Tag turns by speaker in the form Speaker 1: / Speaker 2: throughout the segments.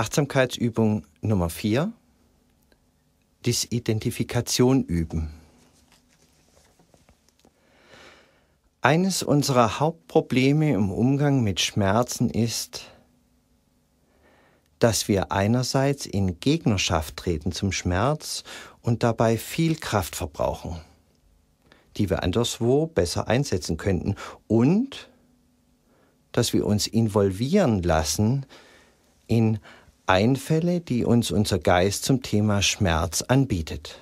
Speaker 1: Achtsamkeitsübung Nummer 4. Disidentifikation üben. Eines unserer Hauptprobleme im Umgang mit Schmerzen ist, dass wir einerseits in Gegnerschaft treten zum Schmerz und dabei viel Kraft verbrauchen, die wir anderswo besser einsetzen könnten und dass wir uns involvieren lassen in Einfälle, die uns unser Geist zum Thema Schmerz anbietet.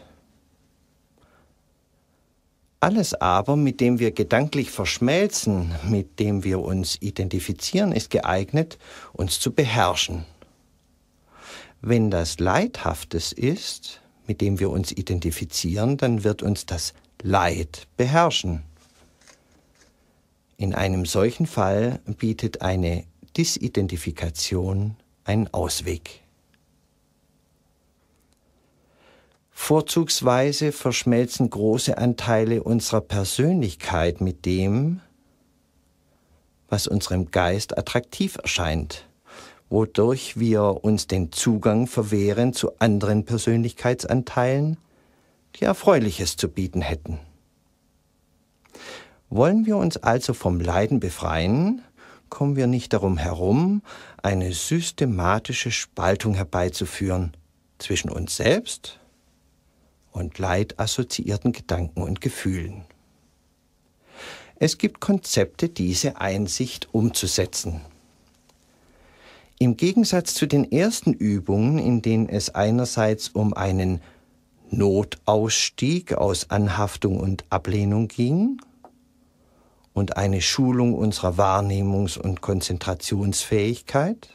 Speaker 1: Alles aber, mit dem wir gedanklich verschmelzen, mit dem wir uns identifizieren, ist geeignet, uns zu beherrschen. Wenn das Leidhaftes ist, mit dem wir uns identifizieren, dann wird uns das Leid beherrschen. In einem solchen Fall bietet eine Disidentifikation ein Ausweg. Vorzugsweise verschmelzen große Anteile unserer Persönlichkeit mit dem, was unserem Geist attraktiv erscheint, wodurch wir uns den Zugang verwehren zu anderen Persönlichkeitsanteilen, die Erfreuliches zu bieten hätten. Wollen wir uns also vom Leiden befreien, kommen wir nicht darum herum, eine systematische Spaltung herbeizuführen zwischen uns selbst und leidassoziierten Gedanken und Gefühlen. Es gibt Konzepte, diese Einsicht umzusetzen. Im Gegensatz zu den ersten Übungen, in denen es einerseits um einen Notausstieg aus Anhaftung und Ablehnung ging und eine Schulung unserer Wahrnehmungs- und Konzentrationsfähigkeit?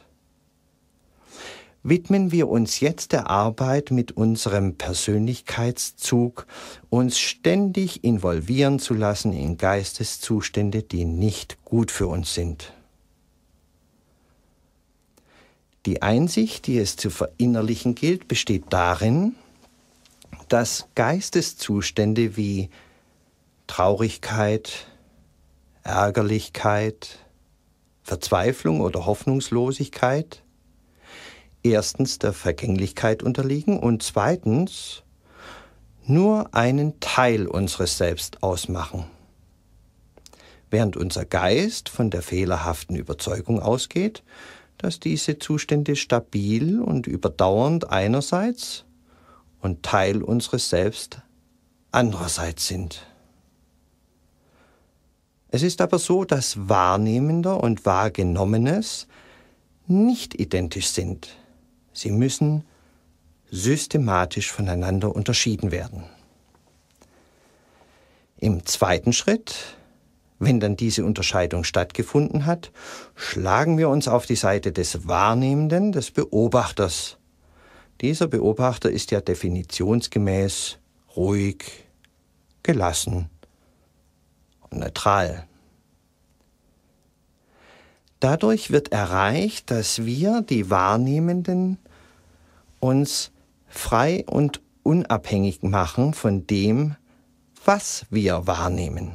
Speaker 1: Widmen wir uns jetzt der Arbeit mit unserem Persönlichkeitszug, uns ständig involvieren zu lassen in Geisteszustände, die nicht gut für uns sind. Die Einsicht, die es zu verinnerlichen gilt, besteht darin, dass Geisteszustände wie Traurigkeit, Ärgerlichkeit, Verzweiflung oder Hoffnungslosigkeit erstens der Vergänglichkeit unterliegen und zweitens nur einen Teil unseres Selbst ausmachen. Während unser Geist von der fehlerhaften Überzeugung ausgeht, dass diese Zustände stabil und überdauernd einerseits und Teil unseres Selbst andererseits sind. Es ist aber so, dass Wahrnehmender und Wahrgenommenes nicht identisch sind. Sie müssen systematisch voneinander unterschieden werden. Im zweiten Schritt, wenn dann diese Unterscheidung stattgefunden hat, schlagen wir uns auf die Seite des Wahrnehmenden, des Beobachters. Dieser Beobachter ist ja definitionsgemäß ruhig, gelassen, neutral. Dadurch wird erreicht, dass wir, die Wahrnehmenden, uns frei und unabhängig machen von dem, was wir wahrnehmen.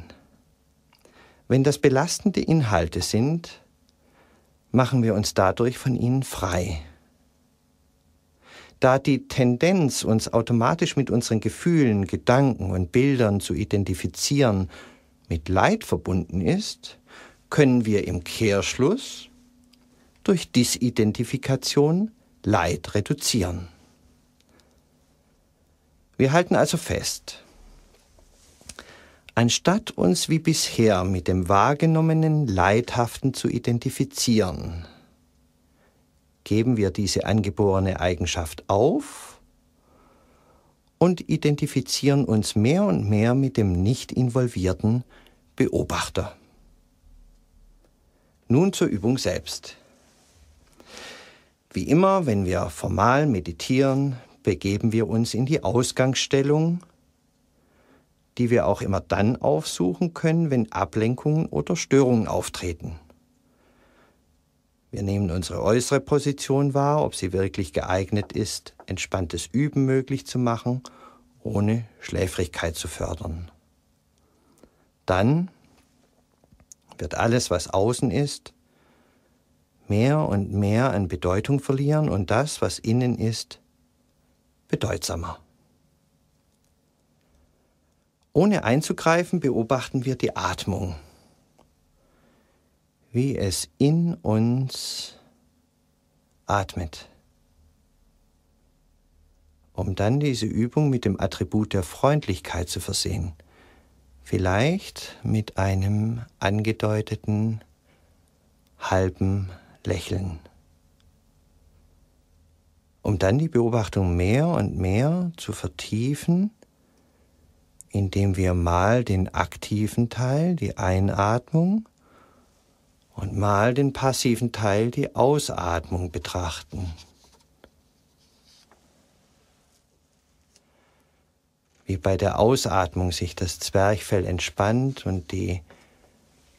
Speaker 1: Wenn das belastende Inhalte sind, machen wir uns dadurch von ihnen frei. Da die Tendenz, uns automatisch mit unseren Gefühlen, Gedanken und Bildern zu identifizieren, mit Leid verbunden ist, können wir im Kehrschluss durch Disidentifikation Leid reduzieren. Wir halten also fest, anstatt uns wie bisher mit dem wahrgenommenen Leidhaften zu identifizieren, geben wir diese angeborene Eigenschaft auf und identifizieren uns mehr und mehr mit dem nicht involvierten Beobachter. Nun zur Übung selbst. Wie immer, wenn wir formal meditieren, begeben wir uns in die Ausgangsstellung, die wir auch immer dann aufsuchen können, wenn Ablenkungen oder Störungen auftreten. Wir nehmen unsere äußere Position wahr, ob sie wirklich geeignet ist, entspanntes Üben möglich zu machen, ohne Schläfrigkeit zu fördern. Dann wird alles, was außen ist, mehr und mehr an Bedeutung verlieren und das, was innen ist, bedeutsamer. Ohne einzugreifen beobachten wir die Atmung wie es in uns atmet. Um dann diese Übung mit dem Attribut der Freundlichkeit zu versehen. Vielleicht mit einem angedeuteten halben Lächeln. Um dann die Beobachtung mehr und mehr zu vertiefen, indem wir mal den aktiven Teil, die Einatmung, und mal den passiven Teil, die Ausatmung, betrachten. Wie bei der Ausatmung sich das Zwerchfell entspannt und die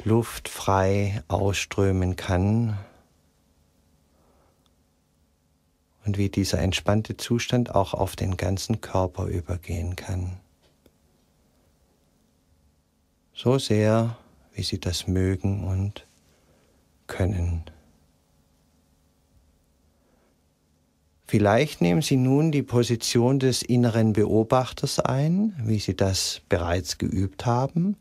Speaker 1: Luft frei ausströmen kann. Und wie dieser entspannte Zustand auch auf den ganzen Körper übergehen kann. So sehr, wie Sie das mögen und können. Vielleicht nehmen Sie nun die Position des inneren Beobachters ein, wie Sie das bereits geübt haben,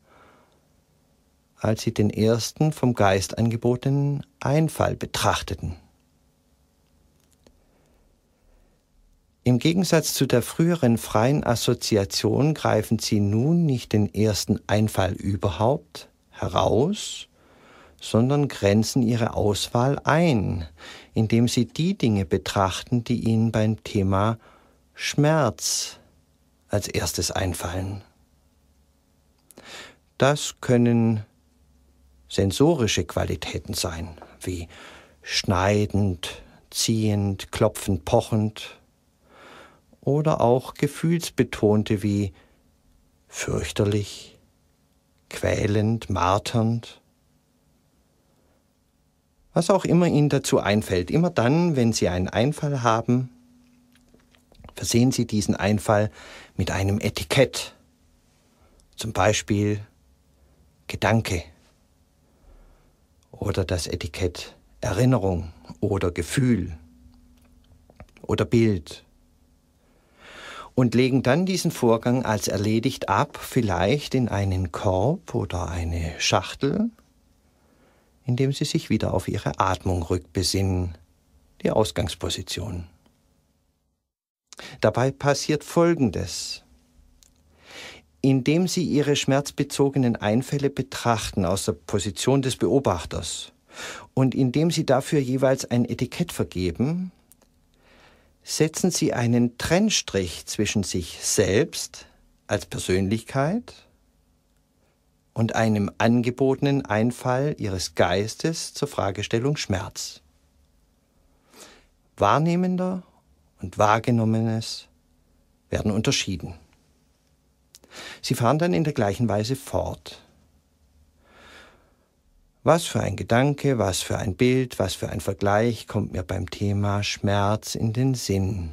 Speaker 1: als Sie den ersten vom Geist angebotenen Einfall betrachteten. Im Gegensatz zu der früheren freien Assoziation greifen Sie nun nicht den ersten Einfall überhaupt heraus, sondern grenzen ihre Auswahl ein, indem sie die Dinge betrachten, die ihnen beim Thema Schmerz als erstes einfallen. Das können sensorische Qualitäten sein, wie schneidend, ziehend, klopfend, pochend, oder auch gefühlsbetonte wie fürchterlich, quälend, marternd was auch immer Ihnen dazu einfällt. Immer dann, wenn Sie einen Einfall haben, versehen Sie diesen Einfall mit einem Etikett. Zum Beispiel Gedanke oder das Etikett Erinnerung oder Gefühl oder Bild und legen dann diesen Vorgang als erledigt ab, vielleicht in einen Korb oder eine Schachtel indem Sie sich wieder auf Ihre Atmung rückbesinnen, die Ausgangsposition. Dabei passiert Folgendes. Indem Sie Ihre schmerzbezogenen Einfälle betrachten aus der Position des Beobachters und indem Sie dafür jeweils ein Etikett vergeben, setzen Sie einen Trennstrich zwischen sich selbst als Persönlichkeit und einem angebotenen Einfall ihres Geistes zur Fragestellung Schmerz. Wahrnehmender und Wahrgenommenes werden unterschieden. Sie fahren dann in der gleichen Weise fort. Was für ein Gedanke, was für ein Bild, was für ein Vergleich kommt mir beim Thema Schmerz in den Sinn?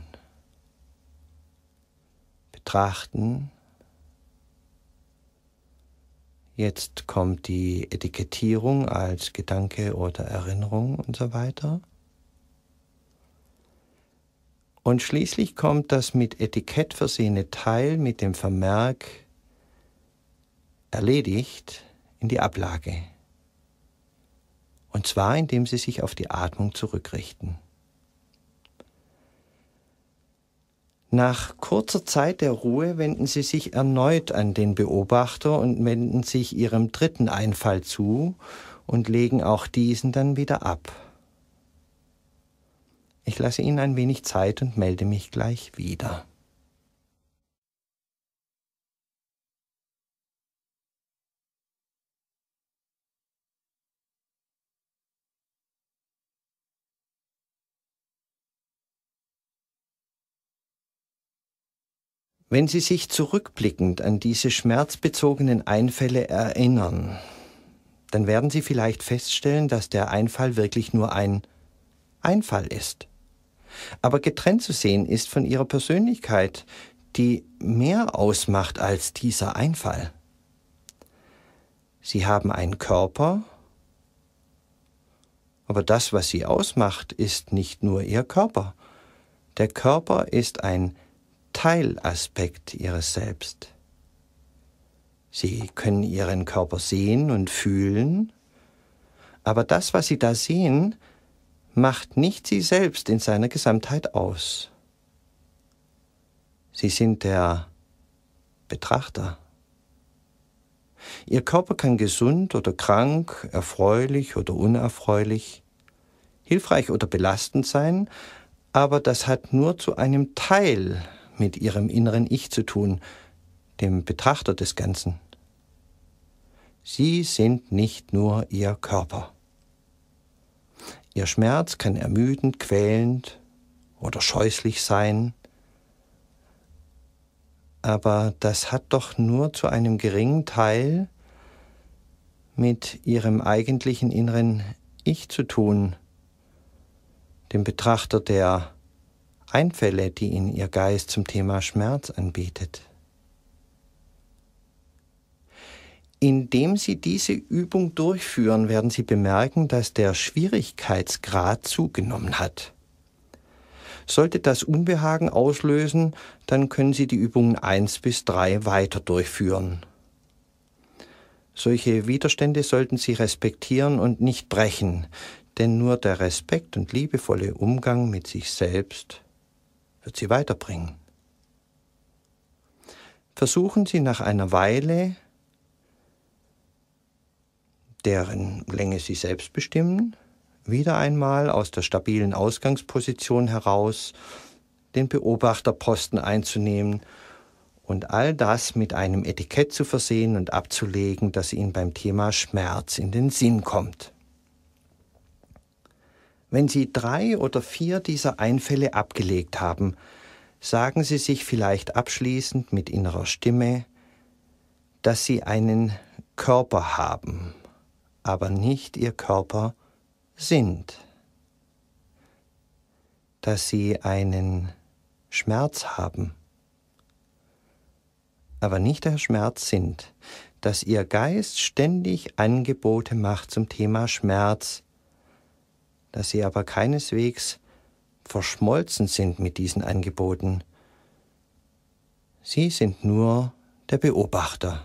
Speaker 1: Betrachten, Jetzt kommt die Etikettierung als Gedanke oder Erinnerung und so weiter. Und schließlich kommt das mit Etikett versehene Teil mit dem Vermerk erledigt in die Ablage. Und zwar indem Sie sich auf die Atmung zurückrichten. Nach kurzer Zeit der Ruhe wenden sie sich erneut an den Beobachter und wenden sich ihrem dritten Einfall zu und legen auch diesen dann wieder ab. Ich lasse Ihnen ein wenig Zeit und melde mich gleich wieder. Wenn Sie sich zurückblickend an diese schmerzbezogenen Einfälle erinnern, dann werden Sie vielleicht feststellen, dass der Einfall wirklich nur ein Einfall ist. Aber getrennt zu sehen ist von Ihrer Persönlichkeit, die mehr ausmacht als dieser Einfall. Sie haben einen Körper, aber das, was sie ausmacht, ist nicht nur ihr Körper. Der Körper ist ein Teilaspekt ihres Selbst. Sie können ihren Körper sehen und fühlen, aber das, was sie da sehen, macht nicht sie selbst in seiner Gesamtheit aus. Sie sind der Betrachter. Ihr Körper kann gesund oder krank, erfreulich oder unerfreulich, hilfreich oder belastend sein, aber das hat nur zu einem Teil mit ihrem inneren Ich zu tun, dem Betrachter des Ganzen. Sie sind nicht nur ihr Körper. Ihr Schmerz kann ermüdend, quälend oder scheußlich sein, aber das hat doch nur zu einem geringen Teil mit ihrem eigentlichen inneren Ich zu tun, dem Betrachter, der Einfälle, die ihn ihr Geist zum Thema Schmerz anbietet. Indem Sie diese Übung durchführen, werden Sie bemerken, dass der Schwierigkeitsgrad zugenommen hat. Sollte das Unbehagen auslösen, dann können Sie die Übungen 1 bis 3 weiter durchführen. Solche Widerstände sollten Sie respektieren und nicht brechen, denn nur der Respekt und liebevolle Umgang mit sich selbst wird Sie weiterbringen. Versuchen Sie nach einer Weile, deren Länge Sie selbst bestimmen, wieder einmal aus der stabilen Ausgangsposition heraus den Beobachterposten einzunehmen und all das mit einem Etikett zu versehen und abzulegen, das Ihnen beim Thema Schmerz in den Sinn kommt. Wenn Sie drei oder vier dieser Einfälle abgelegt haben, sagen Sie sich vielleicht abschließend mit innerer Stimme, dass Sie einen Körper haben, aber nicht Ihr Körper sind, dass Sie einen Schmerz haben, aber nicht der Schmerz sind, dass Ihr Geist ständig Angebote macht zum Thema Schmerz, dass sie aber keineswegs verschmolzen sind mit diesen Angeboten. Sie sind nur der Beobachter.